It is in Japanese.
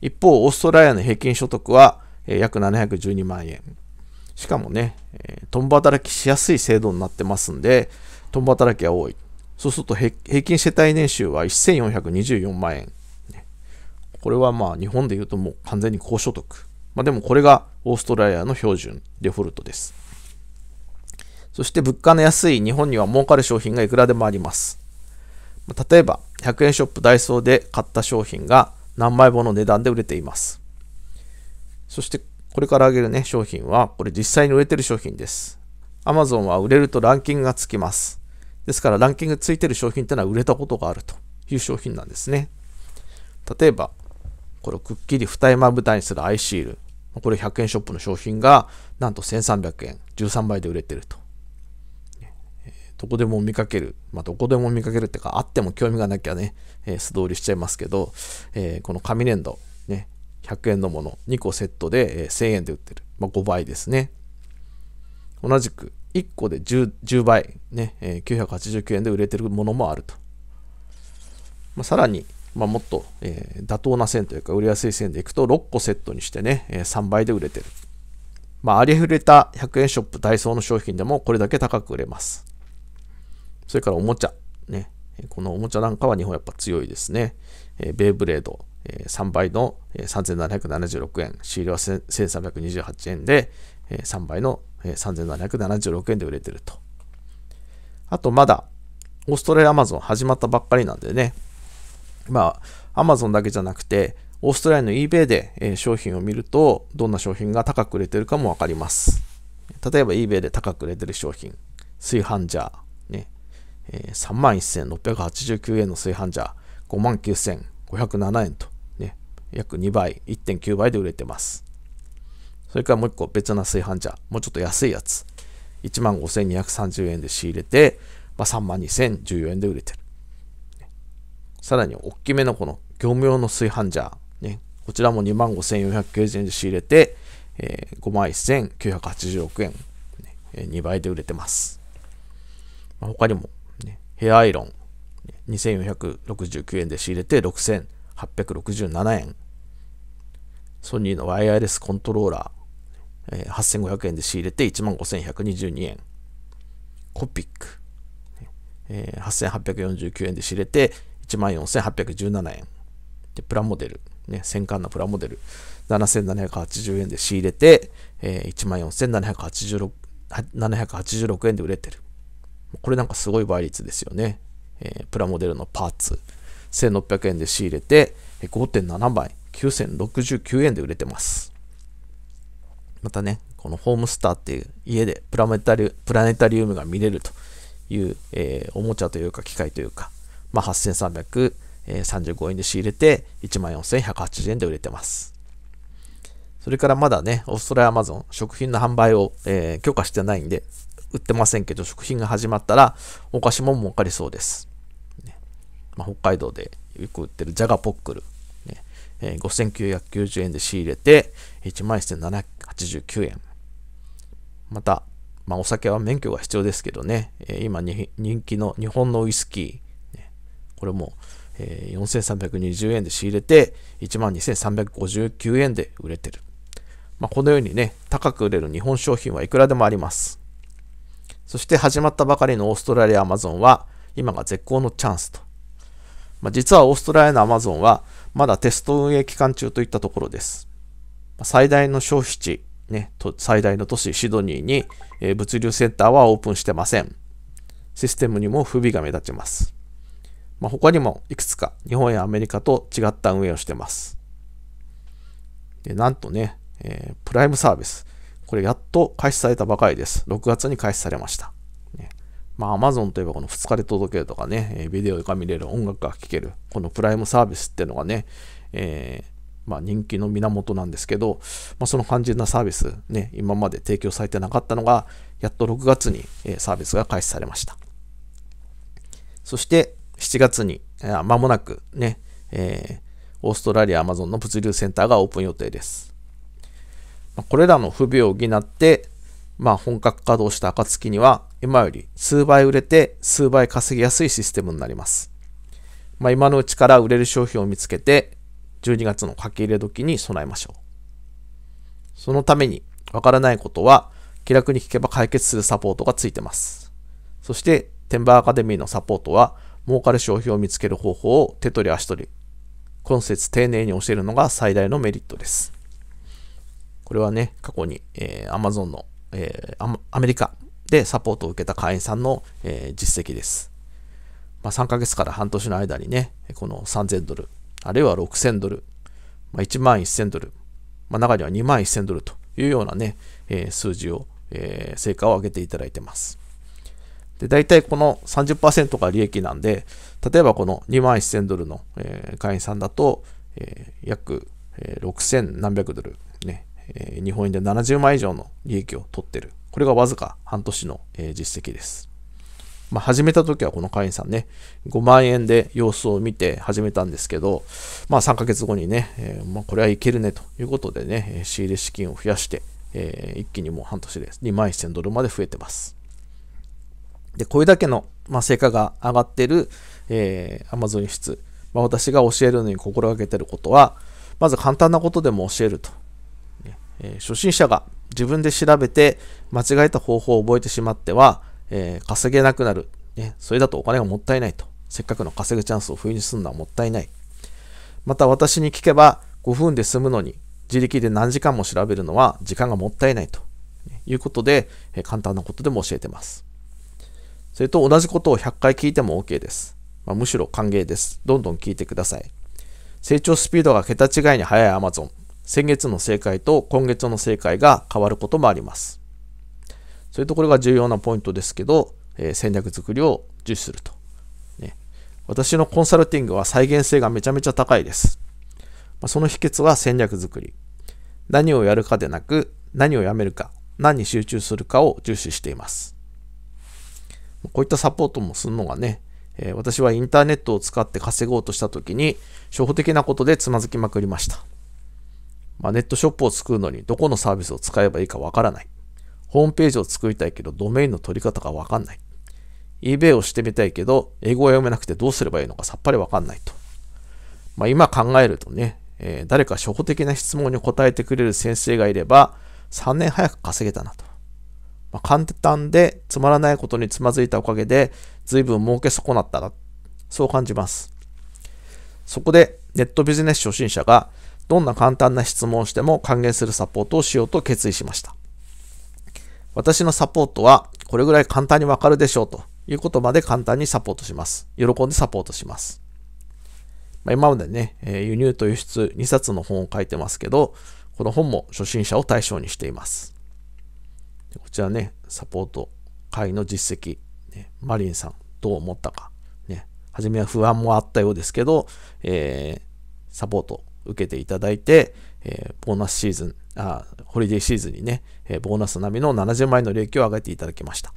一方、オーストラリアの平均所得は、約712万円。しかもね、え共働きしやすい制度になってますんで、共働きは多い。そうすると平均世帯年収は1424万円。これはまあ日本で言うともう完全に高所得。まあでもこれがオーストラリアの標準、デフォルトです。そして物価の安い日本には儲かる商品がいくらでもあります。例えば100円ショップダイソーで買った商品が何倍もの値段で売れています。そして、これからあげるね、商品は、これ実際に売れてる商品です。Amazon は売れるとランキングがつきます。ですから、ランキングついてる商品ってのは売れたことがあるという商品なんですね。例えば、これをくっきり二重まぶたにするアイシール。これ100円ショップの商品が、なんと1300円、13倍で売れてるとどこでも見かける、まあ、どこでも見かけるってか、あっても興味がなきゃね、えー、素通りしちゃいますけど、えー、この紙粘土、ね、100円のもの、2個セットで、えー、1000円で売ってる。まあ、5倍ですね。同じく、1個で 10, 10倍、ね、えー、989円で売れてるものもあると。まあ、さらに、まあ、もっと、えー、妥当な線というか、売りやすい線でいくと、6個セットにしてね、えー、3倍で売れてる。まあ、ありふれた100円ショップダイソーの商品でもこれだけ高く売れます。それからおもちゃ。ね。このおもちゃなんかは日本やっぱ強いですね。えー、ベイブレード、えー、3倍の、えー、3776円、仕入れは1328円で、えー、3倍の、えー、3776円で売れてると。あとまだ、オーストラリアアマゾン始まったばっかりなんでね。まあ、アマゾンだけじゃなくて、オーストラリアの eBay で、えー、商品を見ると、どんな商品が高く売れてるかもわかります。例えば eBay で高く売れてる商品、炊飯ジャー、ね、えー、31,689円の炊飯ジャー、59,507円と、ね、約2倍、1.9倍で売れてます。それからもう一個別な炊飯ジャー、もうちょっと安いやつ、15,230円で仕入れて、まあ、32,014円で売れてる。さらに大きめのこの業務用の炊飯ジャー、ね、こちらも25,490円で仕入れて、えー、51,986円、ね、2倍で売れてます。他にもヘアアイロン、2469円で仕入れて6867円。ソニーのワイヤレスコントローラー、え8500円で仕入れて15122円。コピック、え8849円で仕入れて14817円。で、プラモデル、ね、戦艦のプラモデル、7780円で仕入れて、えー、14786円で売れてる。これなんかすごい倍率ですよね。えー、プラモデルのパーツ。1600円で仕入れて、5.7倍、9069円で売れてます。またね、このホームスターっていう家でプラネタリプラネタリウムが見れるという、えー、おもちゃというか機械というか、まあ、8335円で仕入れて14180円で売れてます。それからまだね、オーストラリアアマゾン、食品の販売を、えー、許可してないんで、売ってませんけど、食品が始まったら、お菓子も儲かりそうです。ねまあ、北海道でよく売ってるジャガポックル、ねえー、5990円で仕入れて、1万1789円。また、まあ、お酒は免許が必要ですけどね、えー、今に人気の日本のウイスキー、ね、これも、えー、4320円で仕入れて、12,359円で売れてる。まあ、このようにね、高く売れる日本商品はいくらでもあります。そして始まったばかりのオーストラリアアマゾンは、今が絶好のチャンスと。まあ、実はオーストラリアのアマゾンは、まだテスト運営期間中といったところです。最大の消費地、ね、最大の都市シドニーに、え物流センターはオープンしてません。システムにも不備が目立ちます。まあ、他にもいくつか日本やアメリカと違った運営をしてます。でなんとね、えー、プライムサービス。これやっと開始されたばかりです。6月に開始されました。まあ Amazon といえばこの2日で届けるとかね、ビデオが見れる、音楽が聴ける、このプライムサービスっていうのがね、えーまあ、人気の源なんですけど、まあ、その肝心なサービス、ね、今まで提供されてなかったのが、やっと6月にサービスが開始されました。そして7月に、まもなくね、えー、オーストラリア Amazon の物流センターがオープン予定です。これらの不備を補って、まあ、本格稼働した暁には、今より数倍売れて、数倍稼ぎやすいシステムになります。まあ、今のうちから売れる商品を見つけて、12月の書き入れ時に備えましょう。そのために、わからないことは、気楽に聞けば解決するサポートがついてます。そして、テンバーアカデミーのサポートは、儲かる商品を見つける方法を手取り足取り、今節丁寧に教えるのが最大のメリットです。これはね、過去に、えー、Amazon の、えー、アメリカでサポートを受けた会員さんの、えー、実績です。まあ、3ヶ月から半年の間にね、この3000ドル、あるいは6000ドル、まあ、1万1000ドル、まあ、中には2万1000ドルというようなね、えー、数字を、えー、成果を上げていただいてます。で、大体この30%が利益なんで、例えばこの2万1000ドルの、えー、会員さんだと、えー、約、え6000何百ドル、ね、えー、日本円で70万以上の利益を取ってる。これがわずか半年の、えー、実績です。まあ、始めた時はこの会員さんね、5万円で様子を見て始めたんですけど、まあ、3ヶ月後にね、えー、まあ、これはいけるねということでね、仕入れ資金を増やして、えー、一気にもう半年で2万1000ドルまで増えてます。で、これだけの、まあ、成果が上がってる、えー、Amazon 輸出、まあ、私が教えるのに心がけてることは、まず簡単なことでも教えるとえー、初心者が自分で調べて間違えた方法を覚えてしまっては、えー、稼げなくなる、ね。それだとお金がもったいないと。せっかくの稼ぐチャンスを不意にするのはもったいない。また私に聞けば5分で済むのに自力で何時間も調べるのは時間がもったいないということで、えー、簡単なことでも教えてます。それと同じことを100回聞いても OK です。まあ、むしろ歓迎です。どんどん聞いてください。成長スピードが桁違いに速い Amazon。先月の正解と今月の正解が変わることもあります。それとこれが重要なポイントですけど、えー、戦略作りを重視すると、ね。私のコンサルティングは再現性がめちゃめちゃ高いです。まあ、その秘訣は戦略作り。何をやるかでなく、何をやめるか、何に集中するかを重視しています。こういったサポートもするのがね、えー、私はインターネットを使って稼ごうとした時に、初歩的なことでつまずきまくりました。まあ、ネットショップを作るのにどこのサービスを使えばいいかわからない。ホームページを作りたいけどドメインの取り方がわかんない。eBay をしてみたいけど英語が読めなくてどうすればいいのかさっぱりわかんないと。まあ、今考えるとね、えー、誰か初歩的な質問に答えてくれる先生がいれば3年早く稼げたなと。まあ、簡単でつまらないことにつまずいたおかげで随分儲け損なったな。そう感じます。そこでネットビジネス初心者がどんな簡単な質問をしても歓迎するサポートをしようと決意しました。私のサポートはこれぐらい簡単にわかるでしょうということまで簡単にサポートします。喜んでサポートします。まあ、今までね、え輸入と輸出2冊の本を書いてますけど、この本も初心者を対象にしています。こちらね、サポート会の実績、ね、マリンさんどう思ったか、ね、初めは不安もあったようですけど、えー、サポート受けていただいて、えー、ボーナスシーズン、あ、ホリデーシーズンにね、えー、ボーナス並みの70万円の利益を上げていただきました。